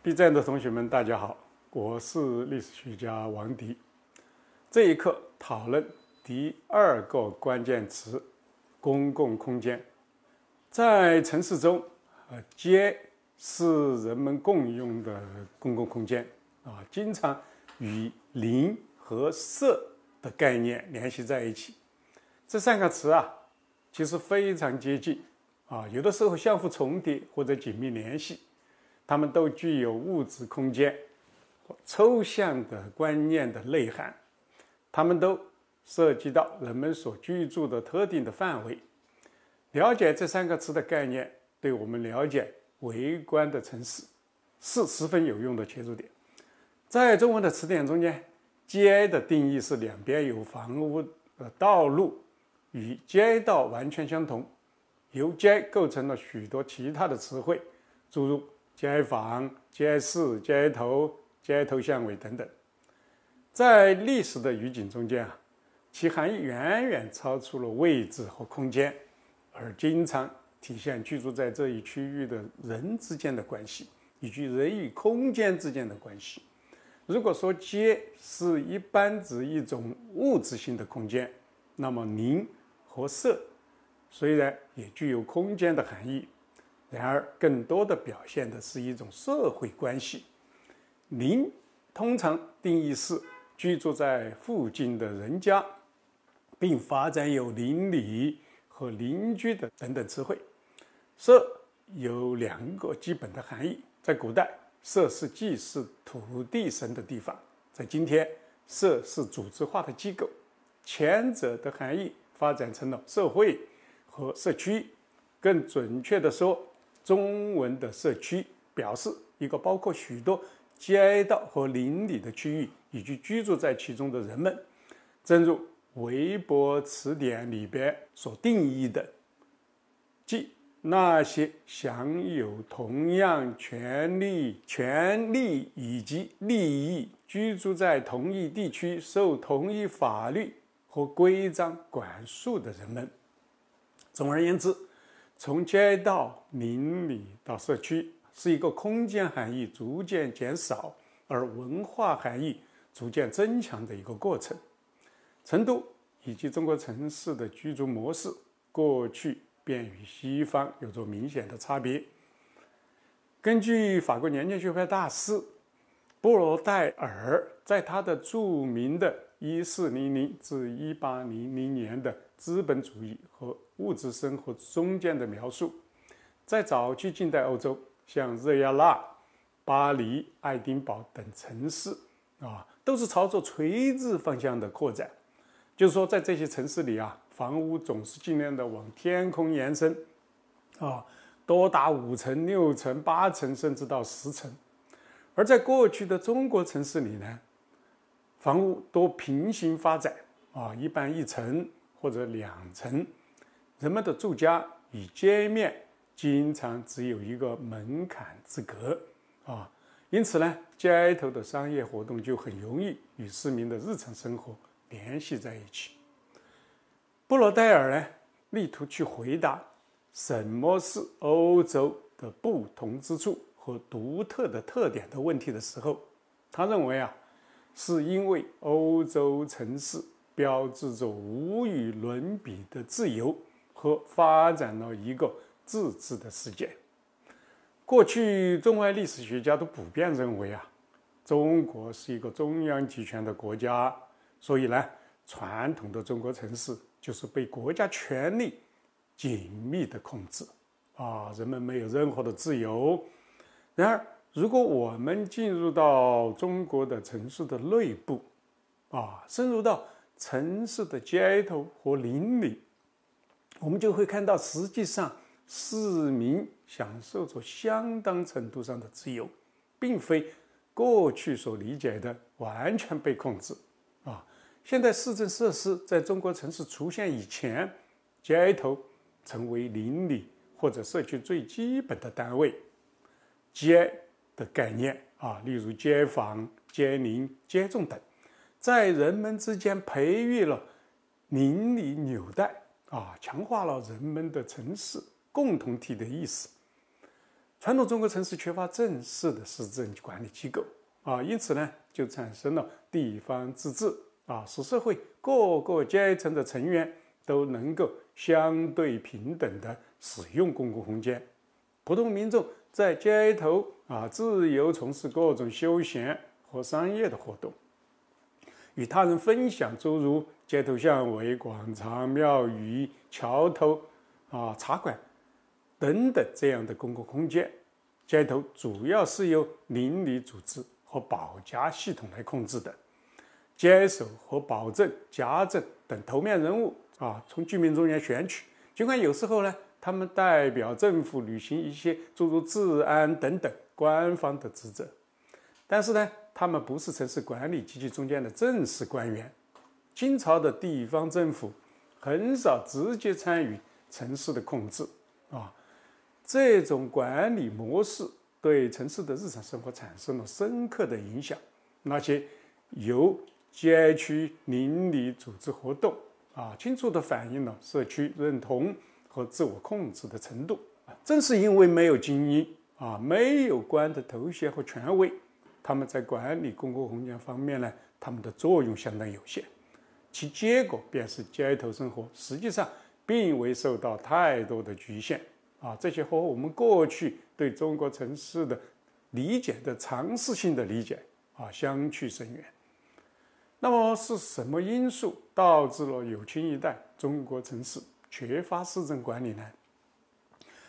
B 站的同学们，大家好，我是历史学家王迪。这一课讨论第二个关键词：公共空间。在城市中，呃，街是人们共用的公共空间啊，经常与邻和社的概念联系在一起。这三个词啊，其实非常接近。啊，有的时候相互重叠或者紧密联系，它们都具有物质空间、抽象的观念的内涵，它们都涉及到人们所居住的特定的范围。了解这三个词的概念，对我们了解围观的城市是十分有用的切入点。在中文的词典中间，“街”的定义是两边有房屋的道路，与街道完全相同。由街构成了许多其他的词汇，诸如街坊、街市、街头、街头巷尾等等。在历史的语境中间啊，其含义远远超出了位置和空间，而经常体现居住在这一区域的人之间的关系，以及人与空间之间的关系。如果说街是一般指一种物质性的空间，那么邻和色虽然也具有空间的含义，然而更多的表现的是一种社会关系。邻通常定义是居住在附近的人家，并发展有邻里和邻居的等等词汇。社有两个基本的含义，在古代社是祭祀土地神的地方，在今天社是组织化的机构。前者的含义发展成了社会。和社区，更准确地说，中文的“社区”表示一个包括许多街道和邻里的区域，以及居住在其中的人们。正如《韦伯词典》里边所定义的，即那些享有同样权利、权利以及利益，居住在同一地区、受同一法律和规章管束的人们。总而言之，从街道、邻里到社区，是一个空间含义逐渐减少而文化含义逐渐增强的一个过程。成都以及中国城市的居住模式，过去便与西方有着明显的差别。根据法国年鉴学派大师波罗代尔在他的著名的《一四零零至一八零零年》的。资本主义和物质生活中间的描述，在早期近代欧洲，像热亚纳、巴黎、爱丁堡等城市，啊，都是朝着垂直方向的扩展，就是说，在这些城市里啊，房屋总是尽量的往天空延伸，啊，多达五层、六层、八层，甚至到十层。而在过去的中国城市里呢，房屋都平行发展，啊，一般一层。或者两层，人们的住家与街面经常只有一个门槛之隔啊，因此呢，街头的商业活动就很容易与市民的日常生活联系在一起。布罗代尔呢，力图去回答什么是欧洲的不同之处和独特的特点的问题的时候，他认为啊，是因为欧洲城市。标志着无与伦比的自由和发展了一个自治的世界。过去，中外历史学家都普遍认为啊，中国是一个中央集权的国家，所以呢，传统的中国城市就是被国家权力紧密的控制，啊，人们没有任何的自由。然而，如果我们进入到中国的城市的内部，啊，深入到城市的街头和邻里，我们就会看到，实际上市民享受着相当程度上的自由，并非过去所理解的完全被控制。啊，现在市政设施在中国城市出现以前，街头成为邻里或者社区最基本的单位，街的概念啊，例如街坊、街邻、街众等。在人们之间培育了邻里纽带，啊，强化了人们的城市共同体的意识。传统中国城市缺乏正式的市政管理机构，啊，因此呢，就产生了地方自治，啊，使社会各个阶层的成员都能够相对平等的使用公共空间，普通民众在街头啊自由从事各种休闲和商业的活动。与他人分享诸如街头巷尾、广场、庙宇、桥头、啊茶馆等等这样的公共空间。街头主要是由邻里组织和保家系统来控制的，坚守和保证家政等头面人物啊，从居民中间选取。尽管有时候呢，他们代表政府履行一些诸如治安等等官方的职责，但是呢。他们不是城市管理机器中间的正式官员。清朝的地方政府很少直接参与城市的控制啊。这种管理模式对城市的日常生活产生了深刻的影响。那些由街区邻里组织活动啊，清楚地反映了社区认同和自我控制的程度正是因为没有精英啊，没有官的头衔和权威。他们在管理公共空间方面呢，他们的作用相当有限，其结果便是街头生活实际上并未受到太多的局限啊。这些和我们过去对中国城市的理解的常识性的理解啊相去甚远。那么是什么因素导致了有清一代中国城市缺乏市政管理呢？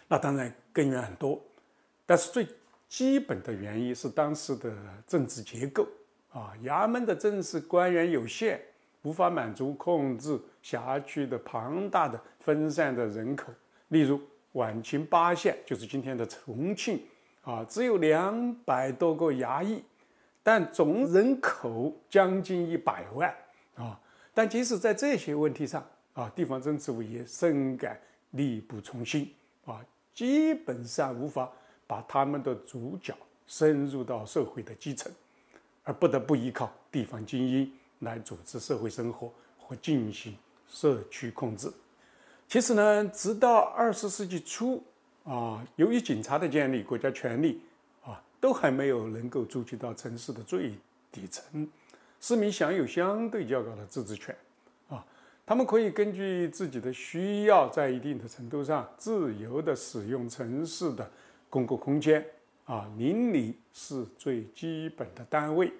那当然根源很多，但是最……基本的原因是当时的政治结构啊，衙门的正式官员有限，无法满足控制辖区的庞大的分散的人口。例如，晚清八县就是今天的重庆啊，只有两百多个衙役，但总人口将近一百万啊。但即使在这些问题上啊，地方政治委也深感力不从心啊，基本上无法。把他们的主角深入到社会的基层，而不得不依靠地方精英来组织社会生活和进行社区控制。其实呢，直到二十世纪初啊，由于警察的建立，国家权力啊，都还没有能够触及到城市的最底层。市民享有相对较高的自治权啊，他们可以根据自己的需要，在一定的程度上自由地使用城市的。中国空间啊，邻里是最基本的单位。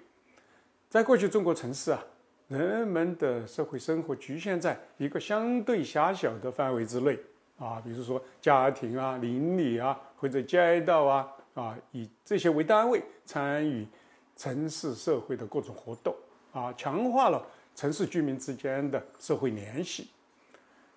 在过去，中国城市啊，人们的社会生活局限在一个相对狭小的范围之内啊，比如说家庭啊、邻里啊或者街道啊啊，以这些为单位参与城市社会的各种活动啊，强化了城市居民之间的社会联系。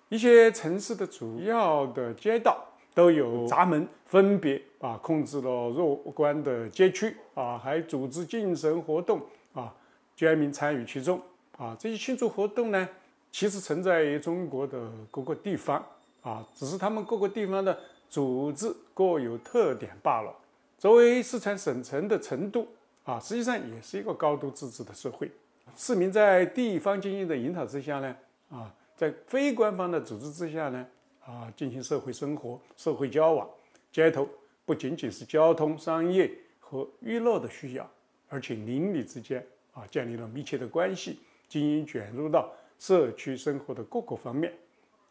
一些城市的主要的街道。都有闸门，分别啊控制了若干的街区啊，还组织进城活动啊，居民参与其中啊。这些庆祝活动呢，其实存在于中国的各个地方啊，只是他们各个地方的组织各有特点罢了。作为四川省城的成都啊，实际上也是一个高度自治的社会，市民在地方精英的引导之下呢，啊，在非官方的组织之下呢。啊，进行社会生活、社会交往、街头不仅仅是交通、商业和娱乐的需要，而且邻里之间啊建立了密切的关系，经营卷入到社区生活的各个方面，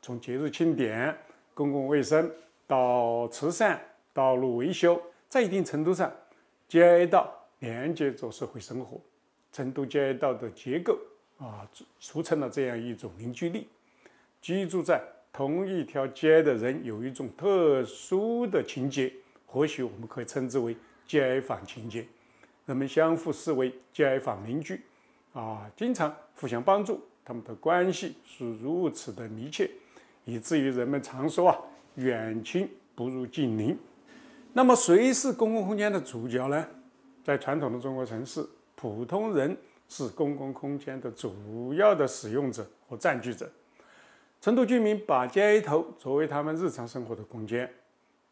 从节日庆典、公共卫生到慈善、道路维修，在一定程度上，街道连接着社会生活。成都街道的结构啊，促促成了这样一种凝聚力，居住在。同一条街的人有一种特殊的情结，或许我们可以称之为街坊情结。人们相互视为街坊邻居，啊，经常互相帮助，他们的关系是如此的密切，以至于人们常说啊，远亲不如近邻。那么，谁是公共空间的主角呢？在传统的中国城市，普通人是公共空间的主要的使用者和占据者。成都居民把街头作为他们日常生活的空间，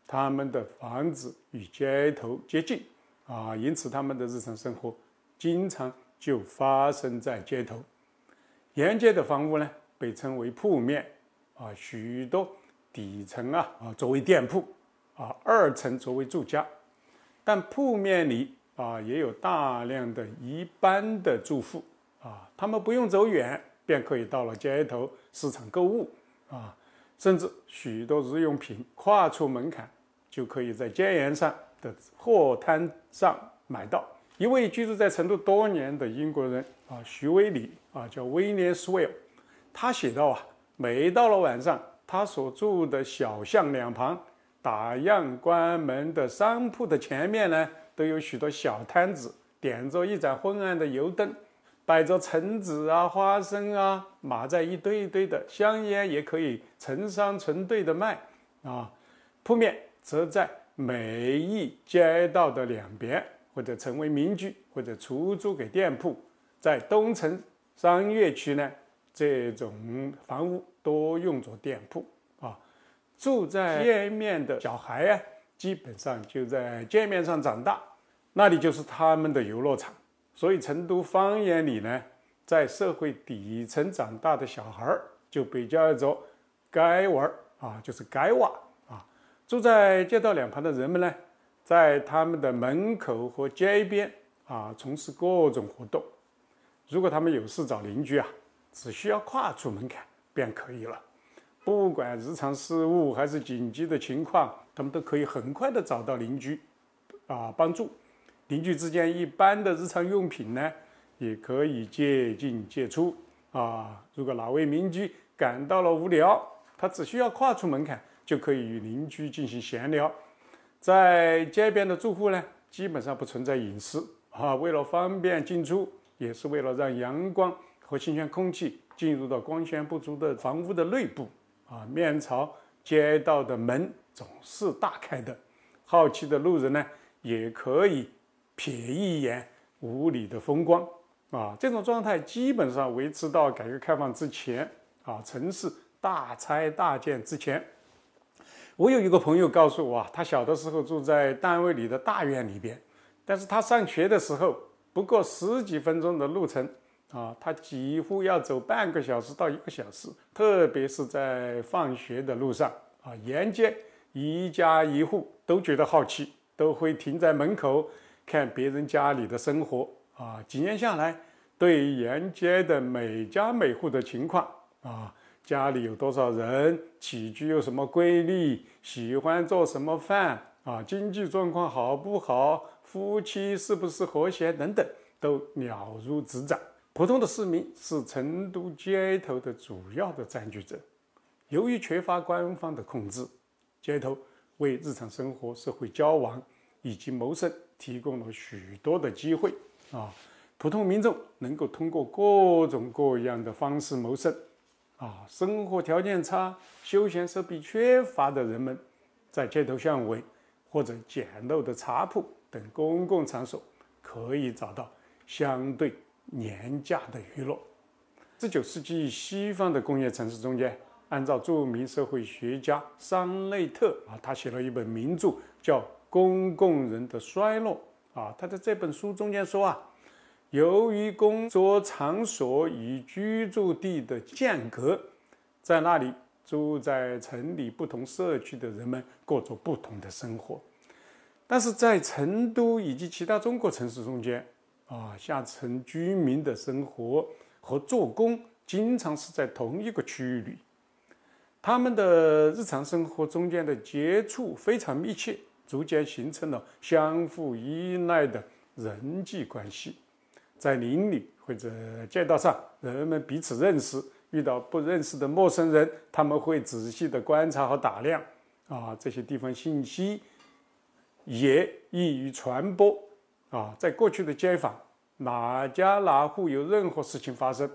他们的房子与街头接近，啊，因此他们的日常生活经常就发生在街头。沿街的房屋呢，被称为铺面，啊，许多底层啊，啊，作为店铺，啊，二层作为住家，但铺面里啊，也有大量的一般的住户，啊，他们不用走远。便可以到了街头市场购物啊，甚至许多日用品跨出门槛，就可以在街沿上的货摊上买到。一位居住在成都多年的英国人啊，徐威里啊，叫威廉·斯威尔，他写道啊，每到了晚上，他所住的小巷两旁，打烊关门的商铺的前面呢，都有许多小摊子，点着一盏昏暗的油灯。摆着橙子啊、花生啊、码在一堆一堆的，香烟也可以成双成对的卖啊。铺面则在每一街道的两边，或者成为民居，或者出租给店铺。在东城商业区呢，这种房屋多用作店铺啊。住在街面的小孩啊，基本上就在街面上长大，那里就是他们的游乐场。所以，成都方言里呢，在社会底层长大的小孩儿就被叫做“街娃儿”啊，就是“街娃”啊。住在街道两旁的人们呢，在他们的门口和街边啊，从事各种活动。如果他们有事找邻居啊，只需要跨出门槛便可以了。不管日常事务还是紧急的情况，他们都可以很快的找到邻居，啊，帮助。邻居之间一般的日常用品呢，也可以借进借出啊。如果哪位邻居感到了无聊，他只需要跨出门槛，就可以与邻居进行闲聊。在街边的住户呢，基本上不存在隐私啊。为了方便进出，也是为了让阳光和新鲜空气进入到光线不足的房屋的内部啊。面朝街道的门总是大开的，好奇的路人呢，也可以。瞥一眼五里的风光啊，这种状态基本上维持到改革开放之前啊，城市大拆大建之前。我有一个朋友告诉我，他小的时候住在单位里的大院里边，但是他上学的时候，不过十几分钟的路程啊，他几乎要走半个小时到一个小时，特别是在放学的路上啊，沿街一家一户都觉得好奇，都会停在门口。看别人家里的生活啊，几年下来，对沿街的每家每户的情况啊，家里有多少人，起居有什么规律，喜欢做什么饭啊，经济状况好不好，夫妻是不是和谐等等，都了如指掌。普通的市民是成都街头的主要的占据者。由于缺乏官方的控制，街头为日常生活、社会交往以及谋生。提供了许多的机会啊，普通民众能够通过各种各样的方式谋生，啊，生活条件差、休闲设备缺乏的人们，在街头巷尾或者简陋的茶铺等公共场所，可以找到相对廉价的娱乐。十九世纪西方的工业城市中间，按照著名社会学家桑内特啊，他写了一本名著叫。公共人的衰落啊！他在这本书中间说啊，由于工作场所与居住地的间隔，在那里住在城里不同社区的人们过着不同的生活。但是在成都以及其他中国城市中间啊，下层居民的生活和做工经常是在同一个区域里，他们的日常生活中间的接触非常密切。逐渐形成了相互依赖的人际关系，在邻里或者街道上，人们彼此认识，遇到不认识的陌生人，他们会仔细地观察和打量。啊，这些地方信息也易于传播。啊，在过去的街坊，哪家哪户有任何事情发生，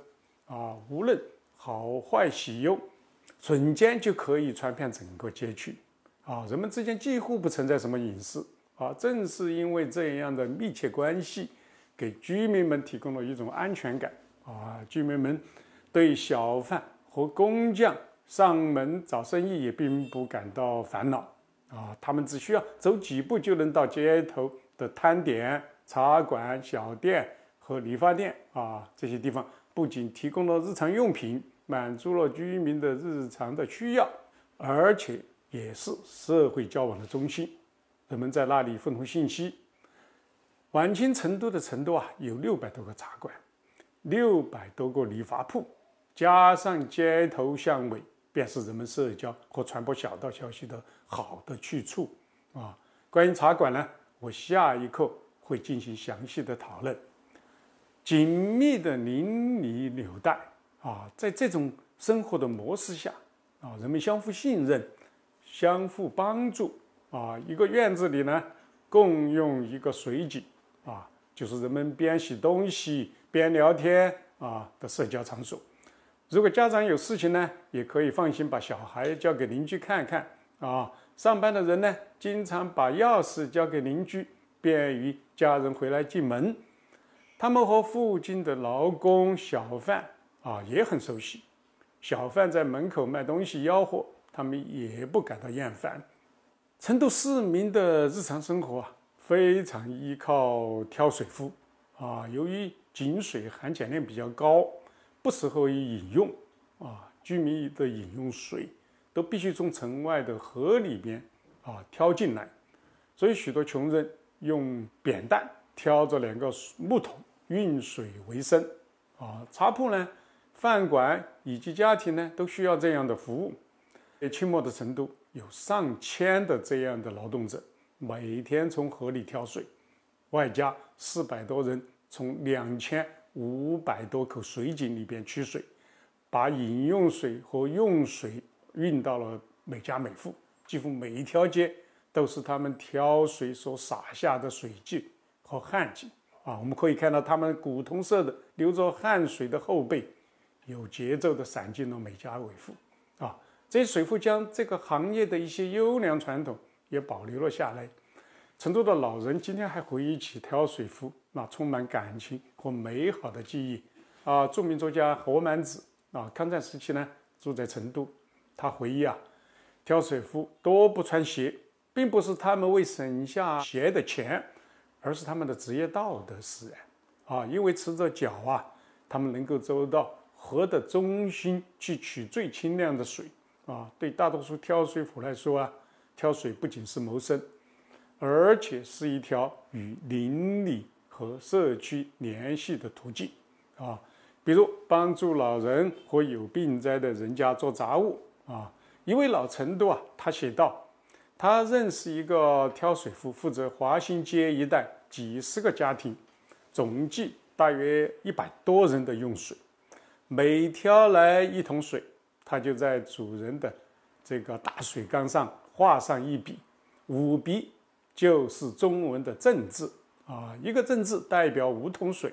啊，无论好坏喜忧，瞬间就可以传遍整个街区。啊，人们之间几乎不存在什么隐私啊。正是因为这样的密切关系，给居民们提供了一种安全感啊。居民们对小贩和工匠上门找生意也并不感到烦恼啊。他们只需要走几步就能到街头的摊点、茶馆、小店和理发店啊。这些地方不仅提供了日常用品，满足了居民的日常的需要，而且。也是社会交往的中心，人们在那里分通信息。晚清成都的成都啊，有六百多个茶馆，六百多个理发铺，加上街头巷尾，便是人们社交和传播小道消息的好的去处啊。关于茶馆呢，我下一课会进行详细的讨论。紧密的邻里纽带啊，在这种生活的模式下啊，人们相互信任。相互帮助啊，一个院子里呢，共用一个水井啊，就是人们边洗东西边聊天啊的社交场所。如果家长有事情呢，也可以放心把小孩交给邻居看看啊。上班的人呢，经常把钥匙交给邻居，便于家人回来进门。他们和附近的劳工、小贩啊也很熟悉。小贩在门口卖东西吆喝。他们也不感到厌烦。成都市民的日常生活啊，非常依靠挑水夫啊。由于井水含碱量比较高，不适合于饮用啊，居民的饮用水都必须从城外的河里边啊挑进来。所以，许多穷人用扁担挑着两个木桶运水为生啊。茶铺呢、饭馆以及家庭呢，都需要这样的服务。清末的成都有上千的这样的劳动者，每天从河里挑水，外加四百多人从两千五百多口水井里边取水，把饮用水和用水运到了每家每户，几乎每一条街都是他们挑水所洒下的水迹和汗迹啊！我们可以看到他们古铜色的、流着汗水的后背，有节奏的闪进了每家每户。这些水壶将这个行业的一些优良传统也保留了下来。成都的老人今天还回忆起挑水夫，那充满感情和美好的记忆。啊，著名作家何满子啊，抗战时期呢住在成都，他回忆啊，挑水夫都不穿鞋，并不是他们为省下鞋的钱，而是他们的职业道德使然。啊，因为赤着脚啊，他们能够走到河的中心去取最清亮的水。啊，对大多数挑水户来说啊，挑水不仅是谋生，而且是一条与邻里和社区联系的途径啊。比如帮助老人和有病灾的人家做杂物啊。一位老成都啊，他写道，他认识一个挑水户，负责华新街一带几十个家庭，总计大约一百多人的用水，每挑来一桶水。他就在主人的这个大水缸上画上一笔，五笔就是中文的“正”字啊，一个“正”字代表五桶水。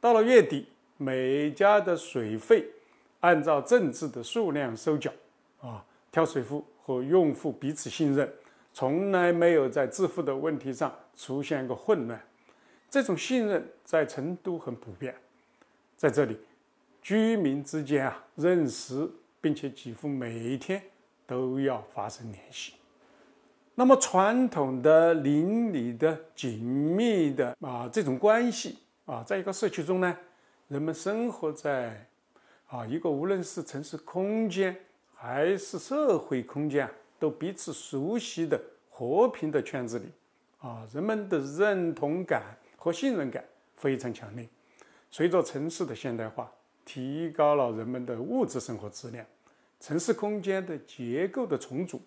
到了月底，每家的水费按照“正”字的数量收缴啊。挑水夫和用户彼此信任，从来没有在支付的问题上出现过混乱。这种信任在成都很普遍，在这里，居民之间啊，认识。并且几乎每天都要发生联系。那么传统的邻里的紧密的啊这种关系啊，在一个社区中呢，人们生活在啊一个无论是城市空间还是社会空间都彼此熟悉的和平的圈子里啊，人们的认同感和信任感非常强烈。随着城市的现代化。提高了人们的物质生活质量，城市空间的结构的重组，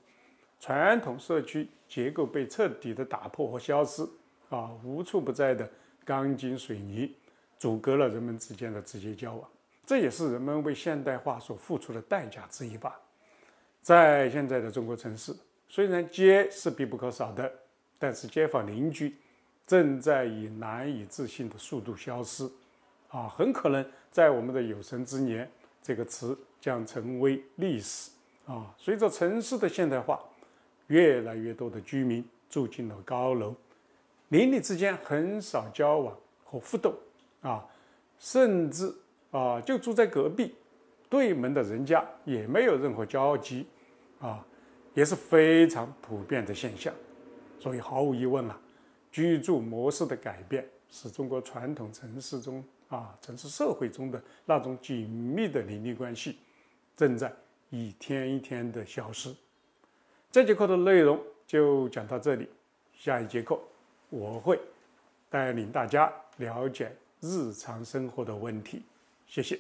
传统社区结构被彻底的打破和消失，啊，无处不在的钢筋水泥阻隔了人们之间的直接交往，这也是人们为现代化所付出的代价之一吧。在现在的中国城市，虽然街是必不可少的，但是街坊邻居正在以难以置信的速度消失。啊，很可能在我们的有生之年，这个词将成为历史啊！随着城市的现代化，越来越多的居民住进了高楼，邻里之间很少交往和互动啊，甚至啊，就住在隔壁、对门的人家也没有任何交集啊，也是非常普遍的现象。所以，毫无疑问了，居住模式的改变是中国传统城市中。啊，城市社会中的那种紧密的邻里关系，正在一天一天的消失。这节课的内容就讲到这里，下一节课我会带领大家了解日常生活的问题。谢谢。